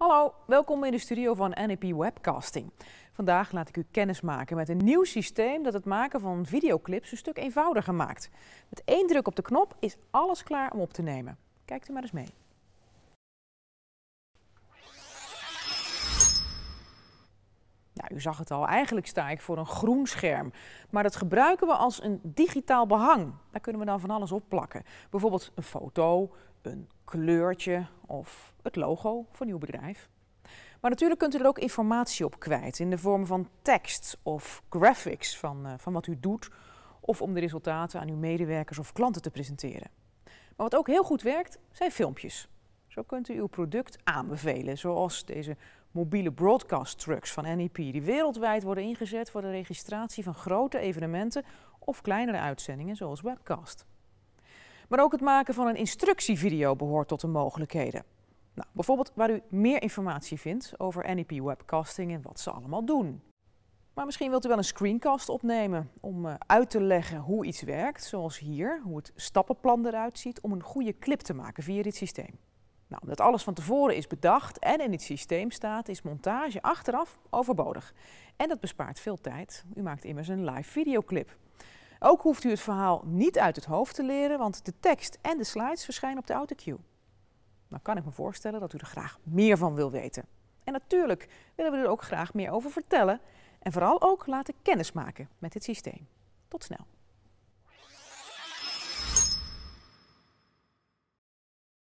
Hallo, welkom in de studio van NEP Webcasting. Vandaag laat ik u kennis maken met een nieuw systeem dat het maken van videoclips een stuk eenvoudiger maakt. Met één druk op de knop is alles klaar om op te nemen. Kijkt u maar eens mee. u zag het al, eigenlijk sta ik voor een groen scherm. Maar dat gebruiken we als een digitaal behang. Daar kunnen we dan van alles op plakken. Bijvoorbeeld een foto, een kleurtje of het logo van uw bedrijf. Maar natuurlijk kunt u er ook informatie op kwijt in de vorm van tekst of graphics van, eh, van wat u doet of om de resultaten aan uw medewerkers of klanten te presenteren. Maar wat ook heel goed werkt, zijn filmpjes. Zo kunt u uw product aanbevelen, zoals deze mobiele broadcast trucks van NEP, die wereldwijd worden ingezet voor de registratie van grote evenementen of kleinere uitzendingen zoals webcast. Maar ook het maken van een instructievideo behoort tot de mogelijkheden. Nou, bijvoorbeeld waar u meer informatie vindt over NEP webcasting en wat ze allemaal doen. Maar misschien wilt u wel een screencast opnemen om eh, uit te leggen hoe iets werkt, zoals hier, hoe het stappenplan eruit ziet om een goede clip te maken via dit systeem. Nou, omdat alles van tevoren is bedacht en in het systeem staat, is montage achteraf overbodig. En dat bespaart veel tijd. U maakt immers een live videoclip. Ook hoeft u het verhaal niet uit het hoofd te leren, want de tekst en de slides verschijnen op de autocue. Dan kan ik me voorstellen dat u er graag meer van wil weten. En natuurlijk willen we er ook graag meer over vertellen. En vooral ook laten kennismaken met het systeem. Tot snel.